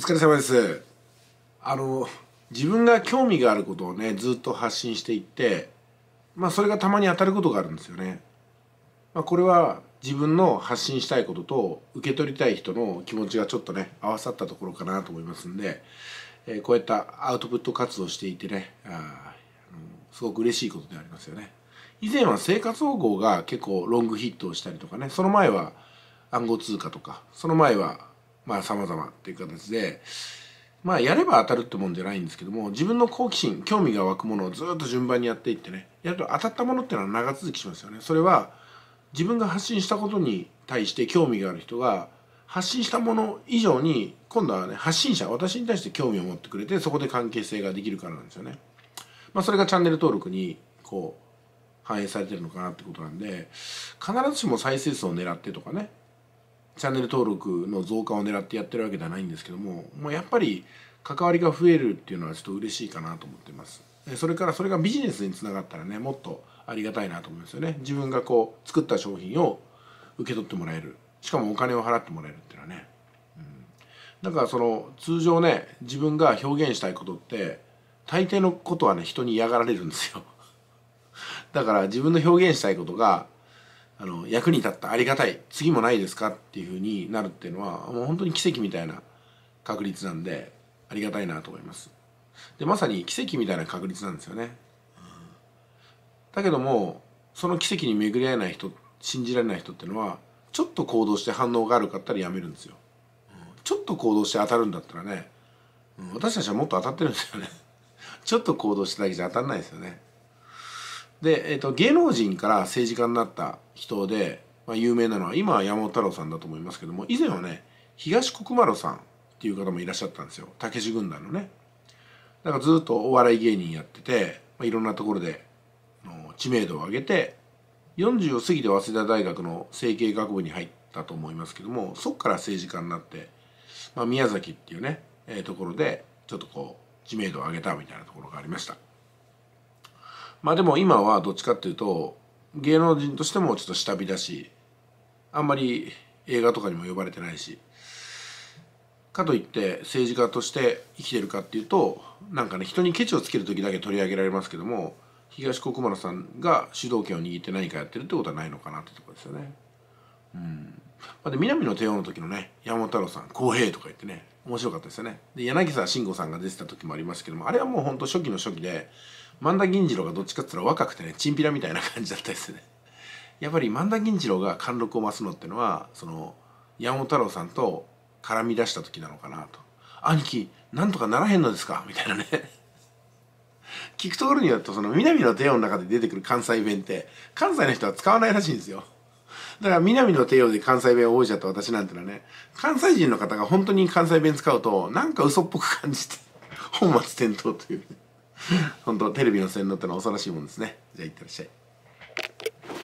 疲れ様ですあの自分が興味があることをねずっと発信していってまあそれがたまに当たることがあるんですよね、まあ、これは自分の発信したいことと受け取りたい人の気持ちがちょっとね合わさったところかなと思いますんで、えー、こういったアウトプット活動していてねあすごく嬉しいことでありますよね以前は生活保護が結構ロングヒットをしたりとかねその前は暗号通貨とかその前はまあ様々っていう形で、まあやれば当たるってもんじゃないんですけども、自分の好奇心、興味が湧くものをずっと順番にやっていってね、やると当たったものっていうのは長続きしますよね。それは自分が発信したことに対して興味がある人が、発信したもの以上に、今度はね、発信者、私に対して興味を持ってくれて、そこで関係性ができるからなんですよね。まあそれがチャンネル登録に、こう、反映されてるのかなってことなんで、必ずしも再生数を狙ってとかね、チャンネル登録の増加を狙ってやってるわけではないんですけども、まあ、やっぱり関わりが増えるっていうのはちょっと嬉しいかなと思ってますそれからそれがビジネスにつながったらねもっとありがたいなと思うんですよね自分がこう作った商品を受け取ってもらえるしかもお金を払ってもらえるっていうのはね、うん、だからその通常ね自分が表現したいことって大抵のことはね人に嫌がられるんですよだから自分の表現したいことがあの役に立ったありがたい次もないですかっていうふうになるっていうのはもう本当に奇跡みたいな確率なんでありがたいなと思いますでまさに奇跡みたいな確率なんですよね、うん、だけどもその奇跡に巡り合えない人信じられない人っていうのはちょっと行動して反応があるかったらやめるんですよ、うん、ちょっと行動して当たるんだったらね、うん、私たちはもっと当たってるんですよねちょっと行動しただけじゃ当たんないですよねで、えーと、芸能人から政治家になった人で、まあ、有名なのは今は山本太郎さんだと思いますけども以前はね東国丸さんっていう方もいらっしゃったんですよたけし軍団のねだからずっとお笑い芸人やってて、まあ、いろんなところで知名度を上げて40を過ぎて早稲田大学の政経学部に入ったと思いますけどもそこから政治家になって、まあ、宮崎っていうね、えー、ところでちょっとこう知名度を上げたみたいなところがありました。まあでも今はどっちかっていうと芸能人としてもちょっと下火だしあんまり映画とかにも呼ばれてないしかといって政治家として生きてるかっていうとなんかね人にケチをつける時だけ取り上げられますけども東国原さんが主導権を握って何かやってるってことはないのかなってとこですよね。うん、まあ、で南の帝王の時のね山本太郎さん「公平」とか言ってね面白かったですよねで柳沢慎吾さんが出てた時もありますけどもあれはもうほんと初期の初期で萬田銀次郎がどっちかっつったら若くてねチンピラみたいな感じだったですね やっぱり萬田銀次郎が貫禄を増すのってのはその山本太郎さんと絡み出した時なのかなと「兄貴なんとかならへんのですか?」みたいなね 聞くところによるとその南の帝王の中で出てくる関西弁って関西の人は使わないらしいんですよだから南の帝王で関西弁を覚えちゃった私なんてのはね、関西人の方が本当に関西弁使うと、なんか嘘っぽく感じて、本末転倒という、ね。本当テレビの洗脳ってのは恐ろしいもんですね。じゃあいってらっしゃい。